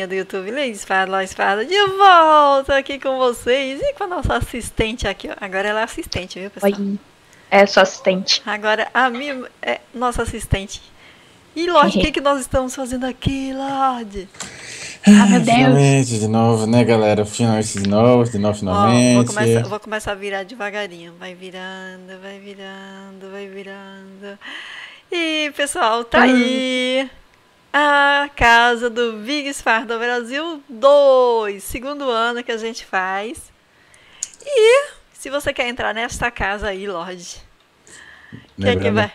galerinha do YouTube, Lady Espada, Espada, de volta aqui com vocês e com a nossa assistente aqui. Ó. Agora ela é assistente, viu, pessoal? Oi, é sua assistente. Agora a minha é nossa assistente. E Lorde, o que, que nós estamos fazendo aqui, Lorde? Ah, meu Deus. Finalmente, de novo, né, galera? Finalmente de novo, de novo, finalmente. Ó, vou, começar, vou começar a virar devagarinho. Vai virando, vai virando, vai virando. E, pessoal, tá aí. A casa do Big Fardo Brasil 2, segundo ano que a gente faz. E se você quer entrar nesta casa aí, Lorde, o que é que vai?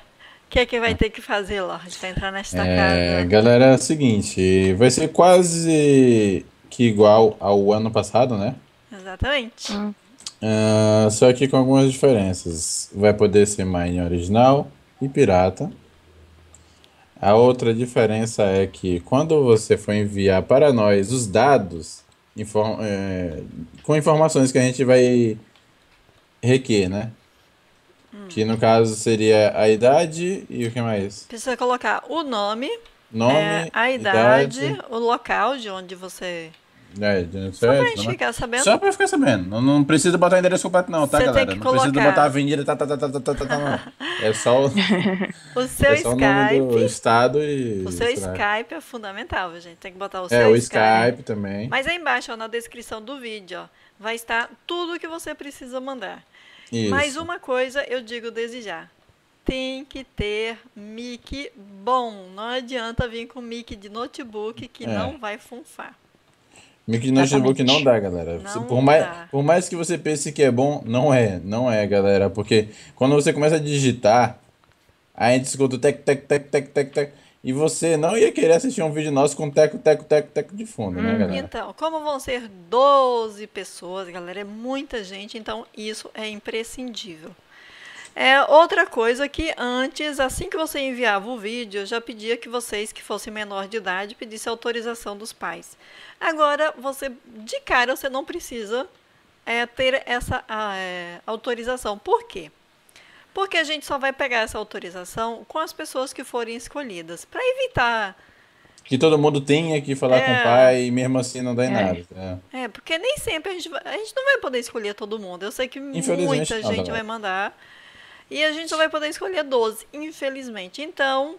que é que vai ter que fazer, Lorde, pra entrar nesta é, casa? Galera, é o seguinte, vai ser quase que igual ao ano passado, né? Exatamente. Hum. Uh, só que com algumas diferenças. Vai poder ser Mine original e pirata. A outra diferença é que quando você for enviar para nós os dados inform é, com informações que a gente vai requer, né? Hum. Que no caso seria a idade e o que mais? Precisa colocar o nome, nome é, a idade, idade, o local de onde você é, Só é pra gente né? ficar sabendo. Só pra ficar sabendo. Não, não precisa botar o endereço completo, não, tá, galera? Não colocar... precisa botar a avenida, tá tá, tá, tá, tá, tá, tá, tá, não. É só o. o seu é só Skype. O, nome do estado e. O seu Skype é fundamental, gente. Tem que botar o é, seu Skype. É, o Skype. Skype também. Mas aí embaixo, ó, na descrição do vídeo, ó, vai estar tudo o que você precisa mandar. Isso. Mas uma coisa eu digo desde já tem que ter mic bom. Não adianta vir com mic de notebook que é. não vai funfar. Mic chegou que não dá, galera. Não por, mais, dá. por mais que você pense que é bom, não é. Não é, galera. Porque quando você começa a digitar, aí a gente escuta o tec, tec, tec, tec, tec, tec. E você não ia querer assistir um vídeo nosso com teco, teco, teco, teco de fundo, hum. né, uhum. galera? Então, como vão ser 12 pessoas, galera, é muita gente, então isso é imprescindível. É outra coisa que antes, assim que você enviava o vídeo, eu já pedia que vocês que fossem menor de idade pedissem autorização dos pais. Agora, você de cara você não precisa é, ter essa é, autorização. Por quê? Porque a gente só vai pegar essa autorização com as pessoas que forem escolhidas, para evitar que todo mundo tenha que falar é, com o é. pai e mesmo assim não dá em é, nada. É. é. porque nem sempre a gente, a gente não vai poder escolher todo mundo. Eu sei que muita gente não, vai mandar e a gente só vai poder escolher 12, infelizmente. Então,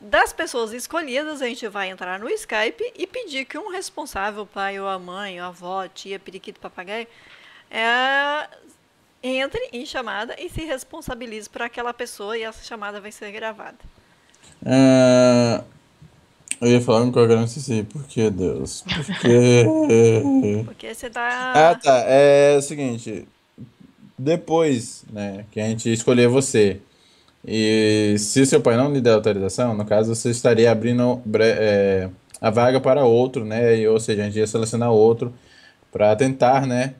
das pessoas escolhidas, a gente vai entrar no Skype e pedir que um responsável, pai ou a mãe, ou a avó, tia, periquito, papagaio, é, entre em chamada e se responsabilize por aquela pessoa e essa chamada vai ser gravada. É... Eu ia falar um programa se por que Deus? Porque. Porque você tá. Ah, tá. É o seguinte depois, né? Que a gente escolher você. E se seu pai não lhe der autorização, no caso, você estaria abrindo é, a vaga para outro, né? E, ou seja, a gente ia selecionar outro para tentar, né?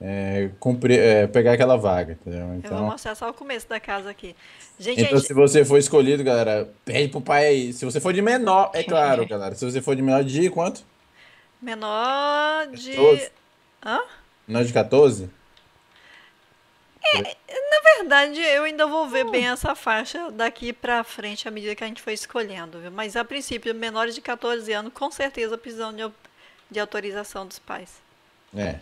É, cumprir, é, pegar aquela vaga, entendeu? Então, Eu vou então mostrar só o começo da casa aqui. Gente, então, gente... se você for escolhido, galera, pede pro pai aí. Se você for de menor, é claro, galera. Se você for de menor de quanto? Menor de. 14. Hã? Menor de 14? É, na verdade, eu ainda vou ver hum. bem essa faixa daqui para frente, à medida que a gente for escolhendo. Viu? Mas, a princípio, menores de 14 anos, com certeza, precisam de, de autorização dos pais. É.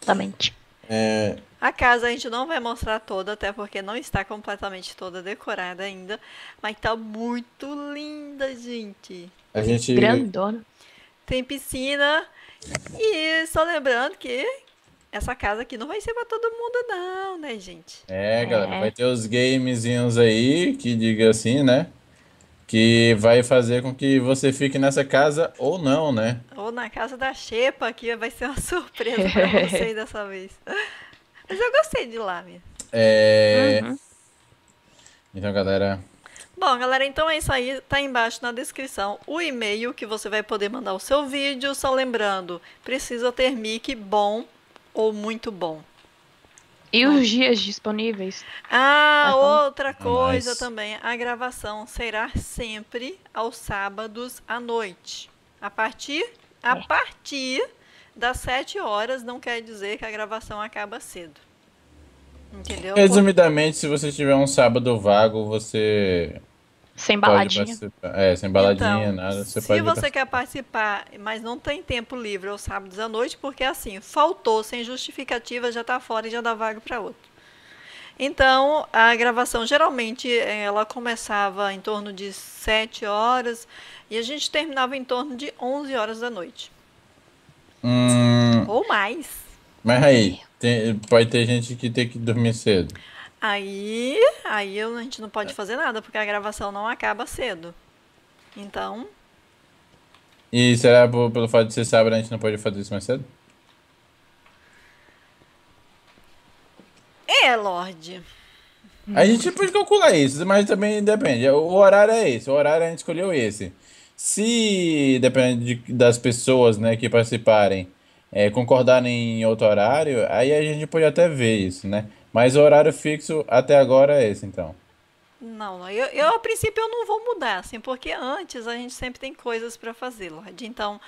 Exatamente. É... A casa a gente não vai mostrar toda, até porque não está completamente toda decorada ainda, mas tá muito linda, gente. A gente grandona. Tem piscina e só lembrando que essa casa aqui não vai ser pra todo mundo, não, né, gente? É, galera, é. vai ter os gamezinhos aí, que diga assim, né? Que vai fazer com que você fique nessa casa ou não, né? Ou na casa da Xepa, que vai ser uma surpresa pra vocês dessa vez. Mas eu gostei de lá mesmo. É. Uhum. Então, galera, Bom, galera, então é isso aí. Tá embaixo na descrição o e-mail que você vai poder mandar o seu vídeo. Só lembrando, precisa ter mic bom ou muito bom? E os dias disponíveis? Ah, é outra é coisa Mas... também. A gravação será sempre aos sábados à noite. A partir, a é. partir das 7 horas não quer dizer que a gravação acaba cedo. Entendeu? Resumidamente, se você tiver um sábado vago, você sem baladinha. É, sem baladinha, então, nada. Você se você quer participar, mas não tem tempo livre aos sábados à noite, porque assim, faltou sem justificativa, já está fora e já dá vaga para outro. Então, a gravação geralmente ela começava em torno de 7 horas e a gente terminava em torno de 11 horas da noite. Hum, Ou mais. Mas aí, é. tem, pode ter gente que tem que dormir cedo. Aí, aí a gente não pode é. fazer nada, porque a gravação não acaba cedo. Então. E será por, pelo fato de ser sábado a gente não pode fazer isso mais cedo? É, Lorde. A gente pode calcular isso, mas também depende. O horário é esse, o horário a gente escolheu esse. Se depende de, das pessoas né, que participarem é, concordarem em outro horário, aí a gente pode até ver isso, né? Mas o horário fixo até agora é esse, então. Não, eu, eu a princípio eu não vou mudar, assim, porque antes a gente sempre tem coisas para fazer, Lorde. Então,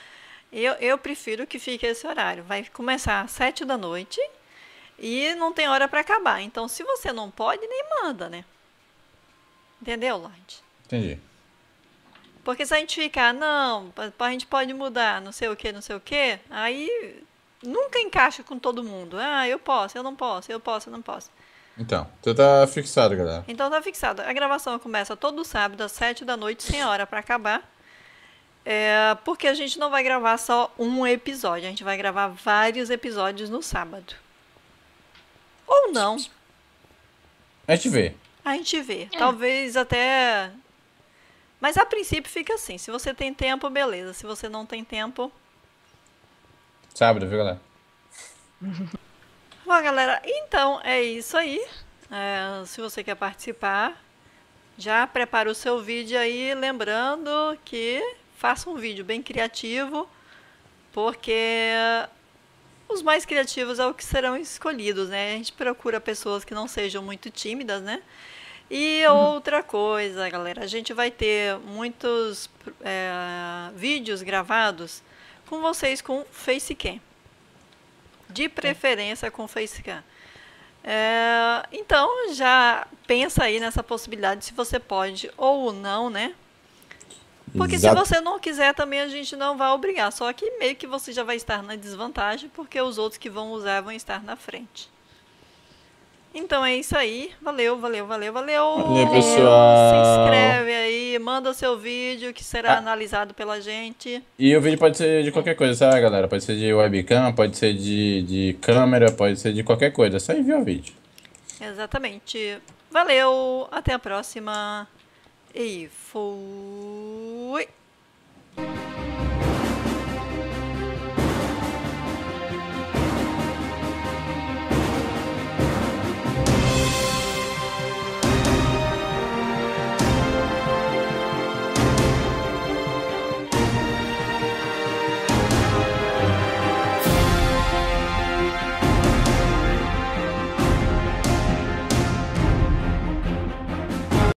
eu, eu prefiro que fique esse horário. Vai começar às sete da noite e não tem hora para acabar. Então, se você não pode, nem manda, né? Entendeu, Lorde? Entendi. Porque se a gente ficar, não, a gente pode mudar, não sei o que, não sei o que, aí nunca encaixa com todo mundo. Ah, eu posso, eu não posso, eu posso, eu não posso. Então, você tá fixado, galera. Então tá fixado. A gravação começa todo sábado às sete da noite, sem hora para acabar. É, porque a gente não vai gravar só um episódio, a gente vai gravar vários episódios no sábado. Ou não. A gente vê. A gente vê. É. Talvez até. Mas a princípio fica assim. Se você tem tempo, beleza. Se você não tem tempo, Sábado, viu, galera? Bom, galera, então é isso aí. É, se você quer participar, já prepara o seu vídeo aí. Lembrando que faça um vídeo bem criativo, porque os mais criativos é o que serão escolhidos, né? A gente procura pessoas que não sejam muito tímidas, né? E uhum. outra coisa, galera, a gente vai ter muitos é, vídeos gravados com vocês com Facecam. De preferência com Facecam. É, então, já pensa aí nessa possibilidade, se você pode ou não, né? Porque Exato. se você não quiser também, a gente não vai obrigar. Só que meio que você já vai estar na desvantagem, porque os outros que vão usar vão estar na frente. Então é isso aí. Valeu, valeu, valeu, valeu. Valeu, pessoal. Se inscreve aí, manda o seu vídeo que será ah. analisado pela gente. E o vídeo pode ser de qualquer coisa, sabe, tá, galera? Pode ser de webcam, pode ser de, de câmera, pode ser de qualquer coisa. É só enviar o vídeo. Exatamente. Valeu, até a próxima. E fui.